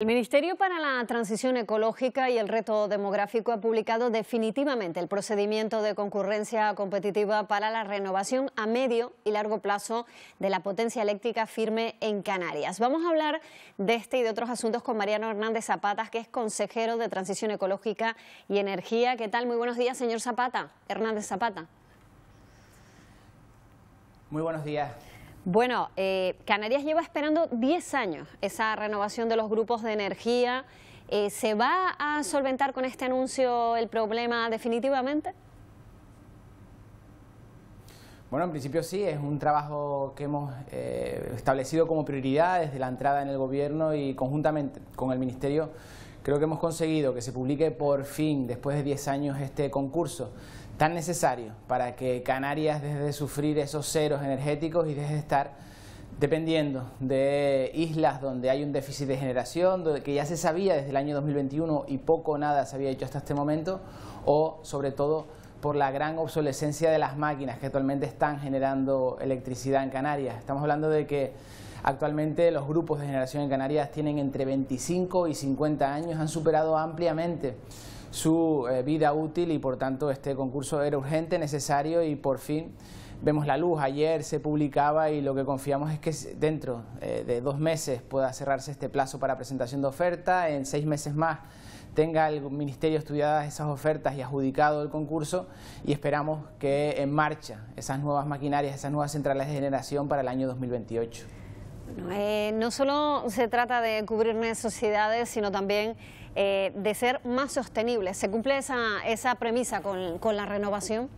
El Ministerio para la Transición Ecológica y el Reto Demográfico ha publicado definitivamente el procedimiento de concurrencia competitiva para la renovación a medio y largo plazo de la potencia eléctrica firme en Canarias. Vamos a hablar de este y de otros asuntos con Mariano Hernández Zapata, que es consejero de Transición Ecológica y Energía. ¿Qué tal? Muy buenos días, señor Zapata. Hernández Zapata. Muy buenos días. Bueno, eh, Canarias lleva esperando 10 años esa renovación de los grupos de energía. Eh, ¿Se va a solventar con este anuncio el problema definitivamente? Bueno, en principio sí, es un trabajo que hemos eh, establecido como prioridad desde la entrada en el gobierno y conjuntamente con el Ministerio Creo que hemos conseguido que se publique por fin, después de 10 años, este concurso tan necesario para que Canarias deje de sufrir esos ceros energéticos y deje de estar dependiendo de islas donde hay un déficit de generación, que ya se sabía desde el año 2021 y poco o nada se había hecho hasta este momento, o sobre todo por la gran obsolescencia de las máquinas que actualmente están generando electricidad en Canarias. Estamos hablando de que Actualmente los grupos de generación en Canarias tienen entre 25 y 50 años, han superado ampliamente su eh, vida útil y por tanto este concurso era urgente, necesario y por fin vemos la luz. Ayer se publicaba y lo que confiamos es que dentro eh, de dos meses pueda cerrarse este plazo para presentación de oferta, en seis meses más tenga el Ministerio estudiadas esas ofertas y adjudicado el concurso y esperamos que en marcha esas nuevas maquinarias, esas nuevas centrales de generación para el año 2028. Eh, no solo se trata de cubrir necesidades, sino también eh, de ser más sostenibles. ¿Se cumple esa, esa premisa con la renovación?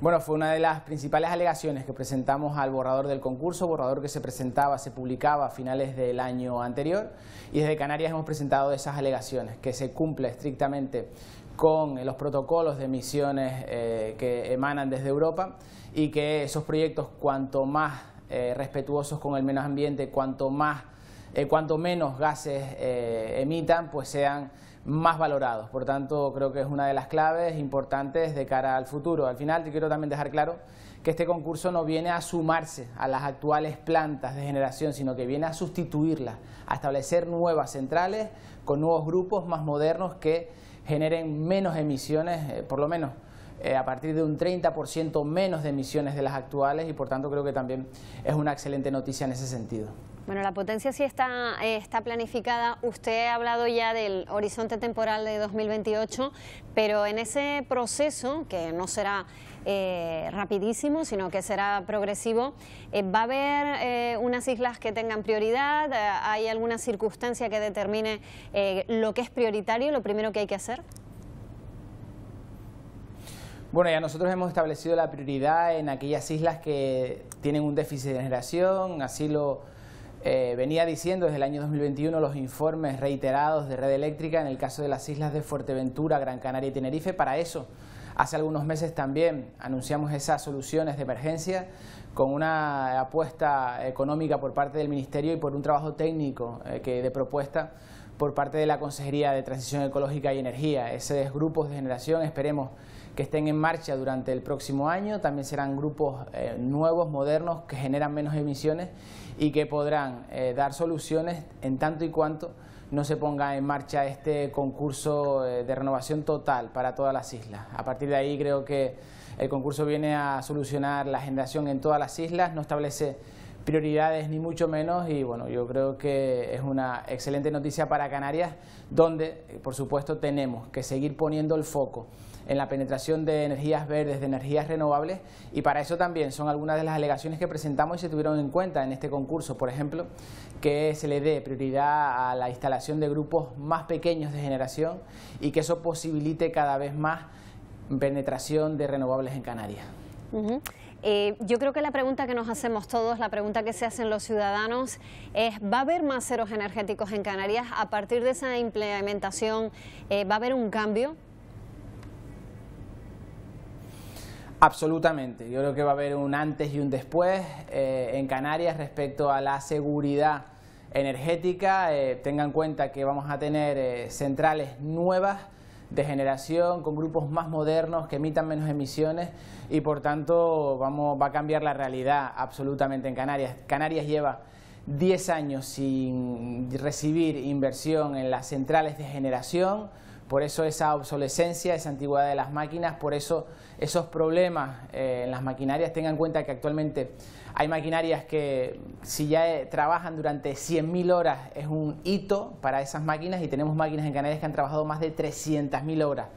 Bueno, fue una de las principales alegaciones que presentamos al borrador del concurso, borrador que se presentaba, se publicaba a finales del año anterior y desde Canarias hemos presentado esas alegaciones, que se cumple estrictamente con eh, los protocolos de emisiones eh, que emanan desde Europa y que esos proyectos cuanto más eh, respetuosos con el menos ambiente, cuanto más cuanto menos gases emitan, pues sean más valorados. Por tanto, creo que es una de las claves importantes de cara al futuro. Al final, te quiero también dejar claro que este concurso no viene a sumarse a las actuales plantas de generación, sino que viene a sustituirlas, a establecer nuevas centrales con nuevos grupos más modernos que generen menos emisiones, eh, por lo menos eh, a partir de un 30% menos de emisiones de las actuales y por tanto creo que también es una excelente noticia en ese sentido. Bueno, la potencia sí está, eh, está planificada. Usted ha hablado ya del horizonte temporal de 2028, pero en ese proceso, que no será eh, rapidísimo, sino que será progresivo, eh, ¿va a haber unas islas que tengan prioridad? ¿Hay alguna circunstancia que determine lo que es prioritario, lo primero que hay que hacer? Bueno, ya nosotros hemos establecido la prioridad en aquellas islas que tienen un déficit de generación, así lo eh, venía diciendo desde el año 2021 los informes reiterados de red eléctrica en el caso de las islas de Fuerteventura, Gran Canaria y Tenerife. Para eso, hace algunos meses también anunciamos esas soluciones de emergencia con una apuesta económica por parte del Ministerio y por un trabajo técnico eh, que de propuesta por parte de la Consejería de Transición Ecológica y Energía. Ese es grupos de generación, esperemos que estén en marcha durante el próximo año, también serán grupos eh, nuevos, modernos, que generan menos emisiones y que podrán eh, dar soluciones en tanto y cuanto no se ponga en marcha este concurso eh, de renovación total para todas las islas. A partir de ahí creo que el concurso viene a solucionar la generación en todas las islas, no establece prioridades ni mucho menos y bueno, yo creo que es una excelente noticia para Canarias donde por supuesto tenemos que seguir poniendo el foco en la penetración de energías verdes, de energías renovables y para eso también son algunas de las alegaciones que presentamos y se tuvieron en cuenta en este concurso, por ejemplo, que se le dé prioridad a la instalación de grupos más pequeños de generación y que eso posibilite cada vez más penetración de renovables en Canarias. Eh, yo creo que la pregunta que nos hacemos todos, la pregunta que se hacen los ciudadanos es, ¿va a haber más ceros energéticos en Canarias? ¿A partir de esa implementación eh, va a haber un cambio? Absolutamente. Yo creo que va a haber un antes y un después eh, en Canarias respecto a la seguridad energética. Eh, tengan en cuenta que vamos a tener eh, centrales nuevas de generación, con grupos más modernos que emitan menos emisiones y por tanto vamos, va a cambiar la realidad absolutamente en Canarias. Canarias lleva 10 años sin recibir inversión en las centrales de generación por eso esa obsolescencia, esa antigüedad de las máquinas, por eso esos problemas eh, en las maquinarias, tengan en cuenta que actualmente hay maquinarias que si ya eh, trabajan durante 100.000 horas es un hito para esas máquinas y tenemos máquinas en Canarias que han trabajado más de 300.000 horas.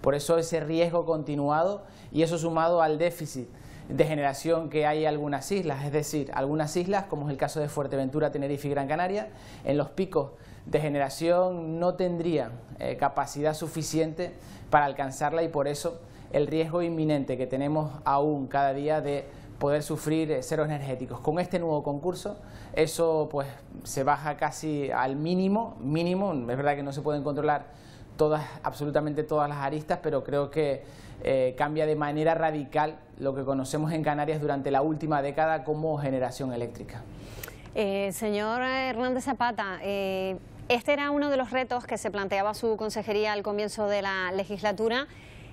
Por eso ese riesgo continuado y eso sumado al déficit ...de generación que hay algunas islas, es decir, algunas islas, como es el caso de Fuerteventura, Tenerife y Gran Canaria, en los picos de generación no tendrían eh, capacidad suficiente para alcanzarla y por eso el riesgo inminente que tenemos aún cada día de poder sufrir eh, ceros energéticos. Con este nuevo concurso eso pues se baja casi al mínimo, mínimo, es verdad que no se pueden controlar todas, absolutamente todas las aristas, pero creo que eh, cambia de manera radical lo que conocemos en Canarias durante la última década como generación eléctrica. Eh, señor Hernández Zapata, eh, este era uno de los retos que se planteaba su consejería al comienzo de la legislatura.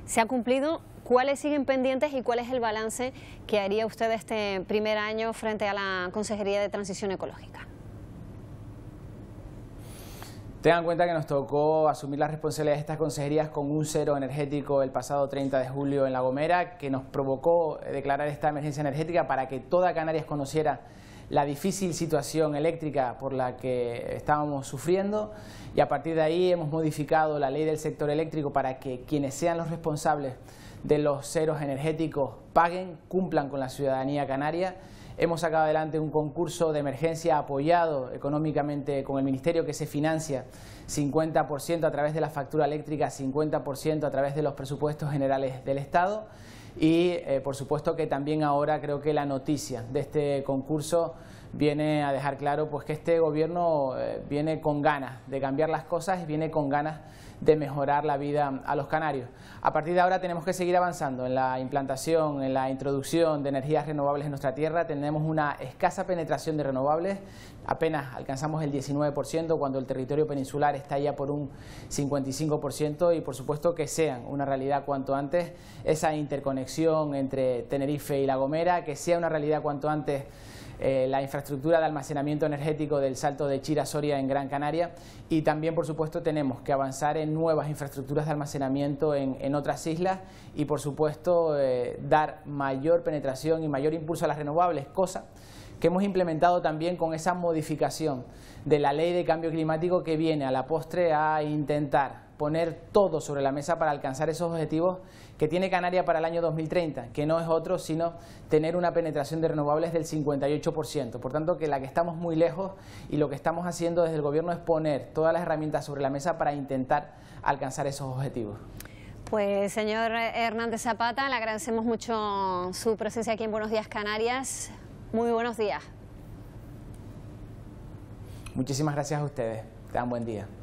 ¿Se ha cumplido? ¿Cuáles siguen pendientes y cuál es el balance que haría usted este primer año frente a la Consejería de Transición Ecológica? Tengan en cuenta que nos tocó asumir las responsabilidades de estas consejerías con un cero energético el pasado 30 de julio en La Gomera, que nos provocó declarar esta emergencia energética para que toda Canarias conociera la difícil situación eléctrica por la que estábamos sufriendo y a partir de ahí hemos modificado la ley del sector eléctrico para que quienes sean los responsables de los ceros energéticos paguen, cumplan con la ciudadanía canaria Hemos sacado adelante un concurso de emergencia apoyado económicamente con el Ministerio que se financia 50% a través de la factura eléctrica, 50% a través de los presupuestos generales del Estado y eh, por supuesto que también ahora creo que la noticia de este concurso viene a dejar claro pues, que este gobierno eh, viene con ganas de cambiar las cosas y viene con ganas de mejorar la vida a los canarios. A partir de ahora tenemos que seguir avanzando en la implantación, en la introducción de energías renovables en nuestra tierra. Tenemos una escasa penetración de renovables, apenas alcanzamos el 19% cuando el territorio peninsular está ya por un 55% y por supuesto que sean una realidad cuanto antes esa interconexión entre Tenerife y La Gomera, que sea una realidad cuanto antes eh, la infraestructura de almacenamiento energético del Salto de Chira Soria en Gran Canaria y también, por supuesto, tenemos que avanzar en nuevas infraestructuras de almacenamiento en, otras islas y, por supuesto, eh, dar mayor penetración y mayor impulso a las renovables, cosa que hemos implementado también con esa modificación de la ley de cambio climático que viene a la postre a intentar poner todo sobre la mesa para alcanzar esos objetivos que tiene Canarias para el año 2030, que no es otro sino tener una penetración de renovables del 58%. Por tanto, que la que estamos muy lejos y lo que estamos haciendo desde el Gobierno es poner todas las herramientas sobre la mesa para intentar alcanzar esos objetivos. Pues señor Hernández Zapata, le agradecemos mucho su presencia aquí en Buenos Días Canarias. Muy buenos días. Muchísimas gracias a ustedes. Te dan buen día.